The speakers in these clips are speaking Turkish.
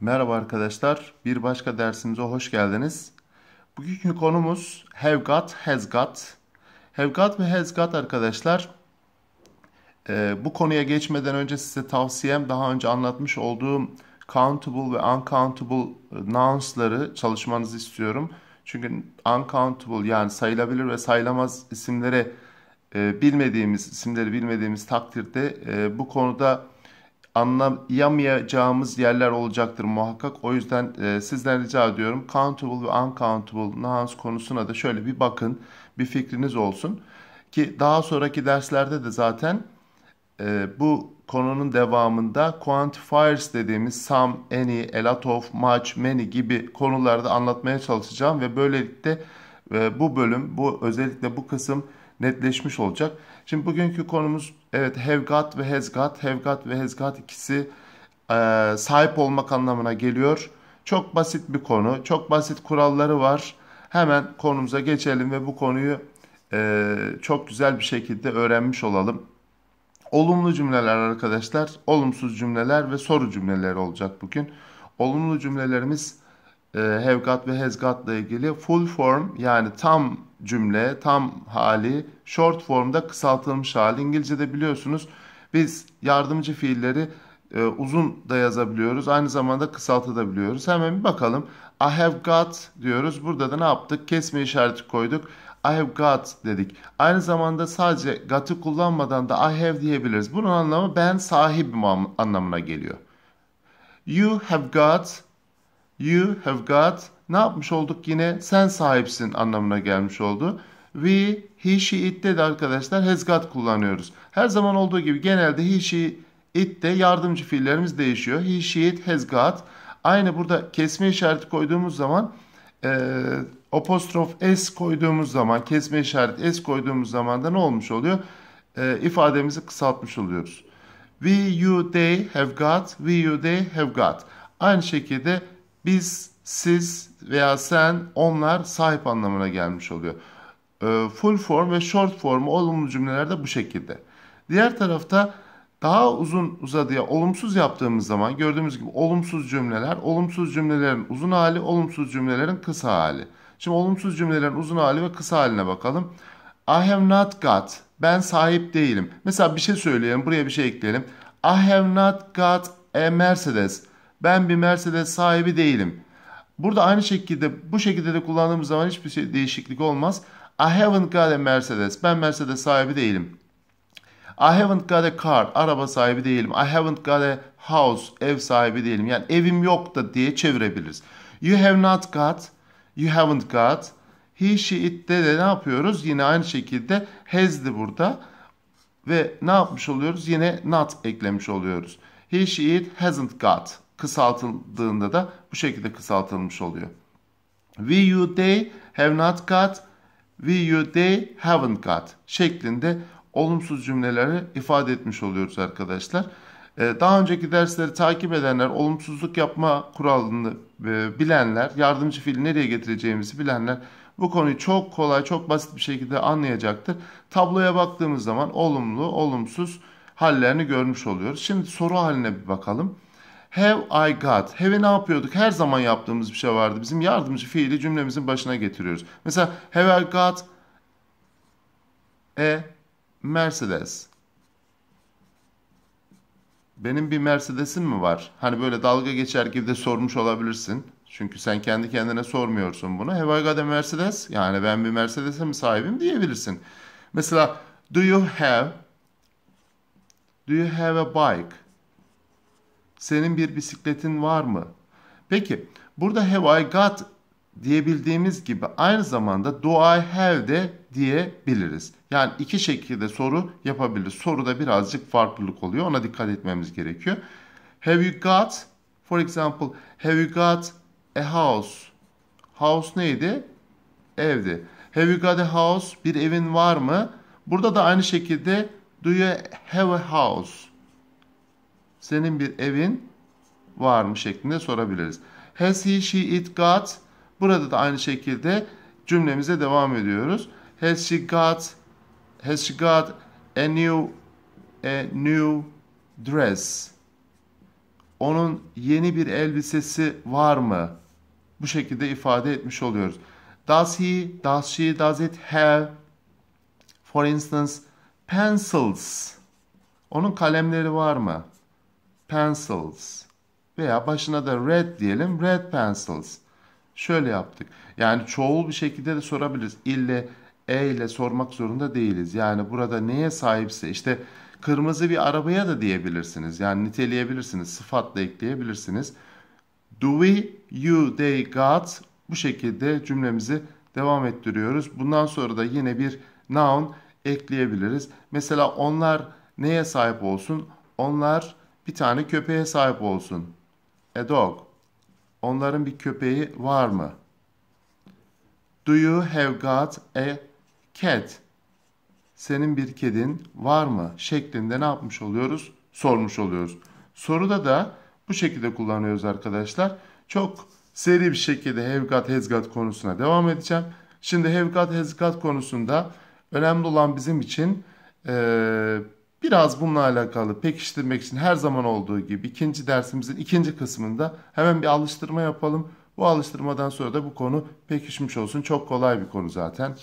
Merhaba arkadaşlar. Bir başka dersimize hoş geldiniz. Bugünkü konumuz have got, has got. Have got ve has got arkadaşlar. Ee, bu konuya geçmeden önce size tavsiyem daha önce anlatmış olduğum countable ve uncountable e, nounsları çalışmanızı istiyorum. Çünkü uncountable yani sayılabilir ve sayılamaz isimlere e, bilmediğimiz isimleri bilmediğimiz takdirde e, bu konuda anlayamayacağımız yerler olacaktır muhakkak. O yüzden e, sizden rica ediyorum countable ve uncountable nouns konusuna da şöyle bir bakın. Bir fikriniz olsun. Ki daha sonraki derslerde de zaten e, bu konunun devamında quantifiers dediğimiz some, any, a lot of, much, many gibi konularda anlatmaya çalışacağım ve böylelikle e, bu bölüm, bu özellikle bu kısım netleşmiş olacak. Şimdi bugünkü konumuz evet have got ve has got. Have got ve has got ikisi e, sahip olmak anlamına geliyor. Çok basit bir konu. Çok basit kuralları var. Hemen konumuza geçelim ve bu konuyu e, çok güzel bir şekilde öğrenmiş olalım. Olumlu cümleler arkadaşlar, olumsuz cümleler ve soru cümleleri olacak bugün. Olumlu cümlelerimiz e, have got ve has got ile ilgili full form yani tam cümle, tam hali, short formda kısaltılmış hali. İngilizce'de biliyorsunuz biz yardımcı fiilleri e, uzun da yazabiliyoruz. Aynı zamanda kısaltabiliyoruz. Hemen bir bakalım. I have got diyoruz. Burada da ne yaptık? Kesme işareti koyduk. I have got dedik. Aynı zamanda sadece got'ı kullanmadan da I have diyebiliriz. Bunun anlamı ben sahibim anlamına geliyor. You have got, you have got ne yapmış olduk yine sen sahipsin anlamına gelmiş oldu. We, he, she, it'te de arkadaşlar has got kullanıyoruz. Her zaman olduğu gibi genelde he, she, it'te yardımcı fiillerimiz değişiyor. He, she, it, has got. Aynı burada kesme işareti koyduğumuz zaman e, apostrof s koyduğumuz zaman kesme işareti s koyduğumuz zaman da ne olmuş oluyor? E, ifademizi kısaltmış oluyoruz. We, you, they have got. We, you, they have got. Aynı şekilde biz siz veya sen, onlar sahip anlamına gelmiş oluyor. Ee, full form ve short form olumlu cümlelerde bu şekilde. Diğer tarafta daha uzun uzadıya olumsuz yaptığımız zaman gördüğümüz gibi olumsuz cümleler, olumsuz cümlelerin uzun hali, olumsuz cümlelerin kısa hali. Şimdi olumsuz cümlelerin uzun hali ve kısa haline bakalım. I have not got. Ben sahip değilim. Mesela bir şey söyleyelim, buraya bir şey ekleyelim. I have not got a Mercedes. Ben bir Mercedes sahibi değilim. Burada aynı şekilde bu şekilde de kullandığımız zaman hiçbir şey, değişiklik olmaz. I haven't got a Mercedes. Ben Mercedes sahibi değilim. I haven't got a car. Araba sahibi değilim. I haven't got a house. Ev sahibi değilim. Yani evim yok da diye çevirebiliriz. You have not got. You haven't got. He, she, it'te de ne yapıyoruz? Yine aynı şekilde has'di burada. Ve ne yapmış oluyoruz? Yine not eklemiş oluyoruz. He, she, it hasn't got kısaltıldığında da bu şekilde kısaltılmış oluyor. We you they have not got, we you they haven't got şeklinde olumsuz cümleleri ifade etmiş oluyoruz arkadaşlar. Ee, daha önceki dersleri takip edenler, olumsuzluk yapma kuralını e, bilenler, yardımcı fiili nereye getireceğimizi bilenler bu konuyu çok kolay, çok basit bir şekilde anlayacaktır. Tabloya baktığımız zaman olumlu, olumsuz hallerini görmüş oluyoruz. Şimdi soru haline bir bakalım. Have I got? Have'i ne yapıyorduk? Her zaman yaptığımız bir şey vardı. Bizim yardımcı fiili cümlemizin başına getiriyoruz. Mesela have I got a Mercedes? Benim bir Mercedes'im mi var? Hani böyle dalga geçer gibi de sormuş olabilirsin. Çünkü sen kendi kendine sormuyorsun bunu. Have I got a Mercedes? Yani ben bir Mercedes'e mi sahibim diyebilirsin. Mesela do you have do you have a bike? Senin bir bisikletin var mı? Peki burada have I got diyebildiğimiz gibi aynı zamanda do I have de diyebiliriz. Yani iki şekilde soru yapabiliriz. Soruda birazcık farklılık oluyor. Ona dikkat etmemiz gerekiyor. Have you got for example have you got a house? House neydi? Evdi. Have you got a house? Bir evin var mı? Burada da aynı şekilde do you have a house? Senin bir evin var mı şeklinde sorabiliriz. Has he, she, it got. Burada da aynı şekilde cümlemize devam ediyoruz. Has she got has she got a new a new dress? Onun yeni bir elbisesi var mı? Bu şekilde ifade etmiş oluyoruz. Does he, does she, does it have for instance pencils? Onun kalemleri var mı? pencils veya başına da red diyelim red pencils. Şöyle yaptık. Yani çoğul bir şekilde de sorabiliriz. İlle e ile sormak zorunda değiliz. Yani burada neye sahipse işte kırmızı bir arabaya da diyebilirsiniz. Yani niteleyebilirsiniz. Sıfatla ekleyebilirsiniz. Do we, you, they got bu şekilde cümlemizi devam ettiriyoruz. Bundan sonra da yine bir noun ekleyebiliriz. Mesela onlar neye sahip olsun? Onlar bir tane köpeğe sahip olsun. A e dog. Onların bir köpeği var mı? Do you have got a cat? Senin bir kedin var mı? Şeklinde ne yapmış oluyoruz? Sormuş oluyoruz. Soruda da bu şekilde kullanıyoruz arkadaşlar. Çok seri bir şekilde have got, has got konusuna devam edeceğim. Şimdi have got, has got konusunda önemli olan bizim için... Ee, Biraz bununla alakalı pekiştirmek için her zaman olduğu gibi ikinci dersimizin ikinci kısmında hemen bir alıştırma yapalım. Bu alıştırmadan sonra da bu konu pekişmiş olsun. Çok kolay bir konu zaten.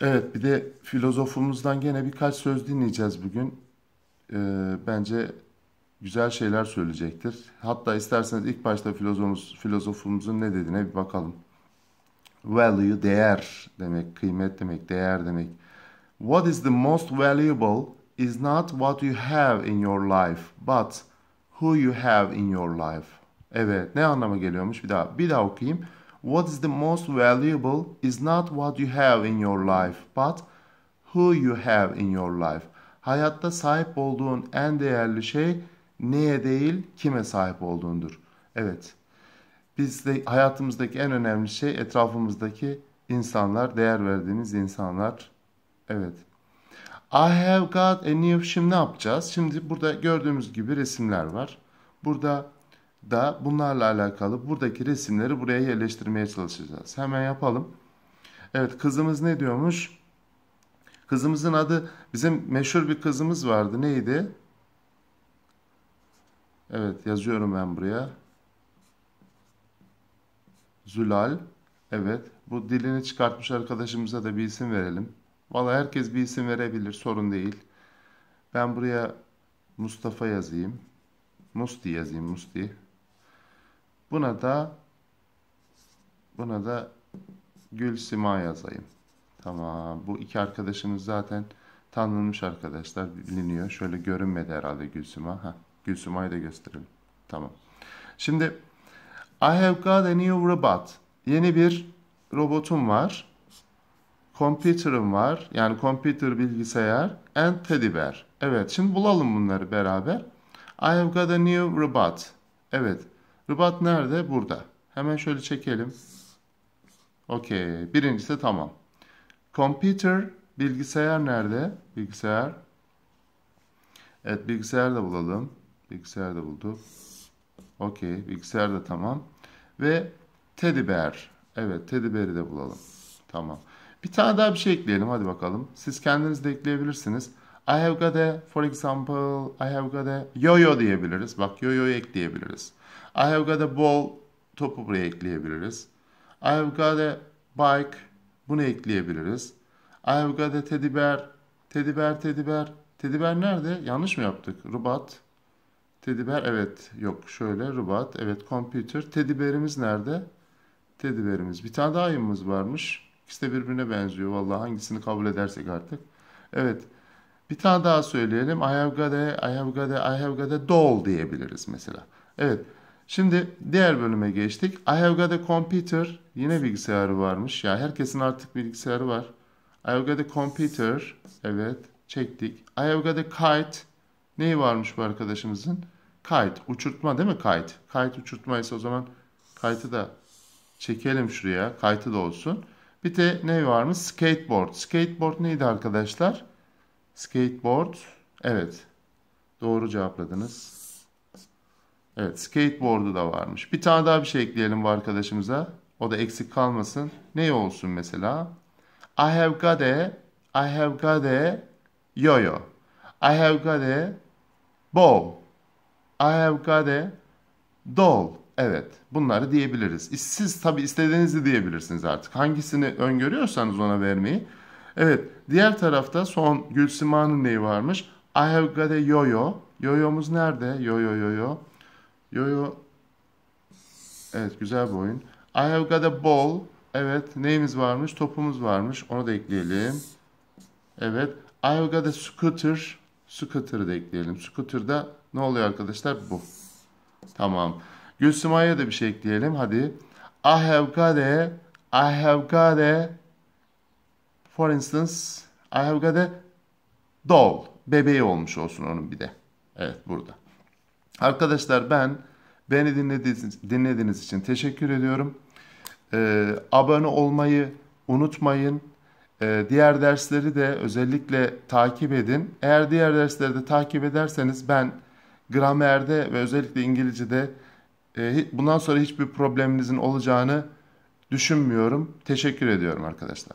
Evet bir de filozofumuzdan gene birkaç söz dinleyeceğiz bugün. Ee, bence güzel şeyler söyleyecektir. Hatta isterseniz ilk başta filozofumuz, filozofumuzun ne dediğine bir bakalım. Value değer demek, kıymet demek, değer demek. What is the most valuable is not what you have in your life, but who you have in your life. Evet, ne anlama geliyormuş? Bir daha, bir daha okuyayım. What is the most valuable is not what you have in your life, but who you have in your life. Hayatta sahip olduğun en değerli şey neye değil, kime sahip olduğundur. Evet. Biz de hayatımızdaki en önemli şey etrafımızdaki insanlar, değer verdiğimiz insanlar, Evet. I have got a new. Şimdi ne yapacağız? Şimdi burada gördüğümüz gibi resimler var. Burada da bunlarla alakalı buradaki resimleri buraya yerleştirmeye çalışacağız. Hemen yapalım. Evet kızımız ne diyormuş? Kızımızın adı bizim meşhur bir kızımız vardı. Neydi? Evet yazıyorum ben buraya. Zülal. Evet bu dilini çıkartmış arkadaşımıza da bir isim verelim. Valla herkes bir isim verebilir sorun değil. Ben buraya Mustafa yazayım. Musti yazayım Musti. Buna da buna da Gül Gülsima yazayım. Tamam. Bu iki arkadaşımız zaten tanınmış arkadaşlar biliniyor. Şöyle görünmedi herhalde Gülsima. Ha, Gülsima'yı da gösterelim. Tamam. Şimdi I have got a new robot. Yeni bir robotum var. Computer'ım var. Yani computer bilgisayar. And teddy bear. Evet şimdi bulalım bunları beraber. I have got a new robot. Evet. Robot nerede? Burada. Hemen şöyle çekelim. Okey. Birincisi tamam. Computer bilgisayar nerede? Bilgisayar. Evet bilgisayar da bulalım. Bilgisayar da bulduk. Okey. Bilgisayar da tamam. Ve teddy bear. Evet teddy bear'i de bulalım. Tamam. Bir tane daha bir şey ekleyelim hadi bakalım. Siz kendiniz de ekleyebilirsiniz. I have got a, for example, I have got a yo-yo diyebiliriz. Bak yo-yo'yu ekleyebiliriz. I have got a ball, topu buraya ekleyebiliriz. I have got a bike, bunu ekleyebiliriz. I have got a teddy bear, teddy bear, teddy bear. Teddy bear nerede? Yanlış mı yaptık? Rubat, teddy bear, evet. Yok şöyle, rubat, evet, computer. Teddy bear'imiz nerede? Teddy bear'imiz. Bir tane daha ayımız varmış. İkisi de birbirine benziyor vallahi hangisini kabul edersek artık. Evet. Bir tane daha söyleyelim. I have got a, I have got a, I have got a doll diyebiliriz mesela. Evet. Şimdi diğer bölüme geçtik. I have got a computer. Yine bilgisayarı varmış. Ya herkesin artık bilgisayarı var. I have got a computer. Evet. Çektik. I have got a kite. Neyi varmış bu arkadaşımızın? Kite. Uçurtma değil mi? Kite. Kite uçurtmaysa o zaman kite'ı da çekelim şuraya. Kite'ı da olsun. Bir de ne varmış? Skateboard. Skateboard neydi arkadaşlar? Skateboard. Evet. Doğru cevapladınız. Evet skateboard'u da varmış. Bir tane daha bir şey ekleyelim bu arkadaşımıza. O da eksik kalmasın. Ne olsun mesela? I have got a I have got a yo-yo. I have got a ball. I have got a doll. Evet bunları diyebiliriz. Siz tabi istediğinizi diyebilirsiniz artık. Hangisini öngörüyorsanız ona vermeyi. Evet diğer tarafta son Gülsima'nın neyi varmış? I have got a yo-yo. Yo-yo'muz nerede? Yo-yo yo-yo. Yo-yo. Evet güzel bir oyun. I have got a ball. Evet neyimiz varmış? Topumuz varmış. Onu da ekleyelim. Evet. I have got a scooter. Scooter'ı da ekleyelim. Scooter'da ne oluyor arkadaşlar? Bu. Tamam. Gülsümay'a da bir şey ekleyelim hadi. I have got a, I have got a, for instance, I have got a doll. Bebeği olmuş olsun onun bir de. Evet burada. Arkadaşlar ben beni dinlediğiniz, dinlediğiniz için teşekkür ediyorum. Ee, abone olmayı unutmayın. Ee, diğer dersleri de özellikle takip edin. Eğer diğer dersleri de takip ederseniz ben gramerde ve özellikle İngilizce'de ee, bundan sonra hiçbir probleminizin olacağını düşünmüyorum. Teşekkür ediyorum arkadaşlar.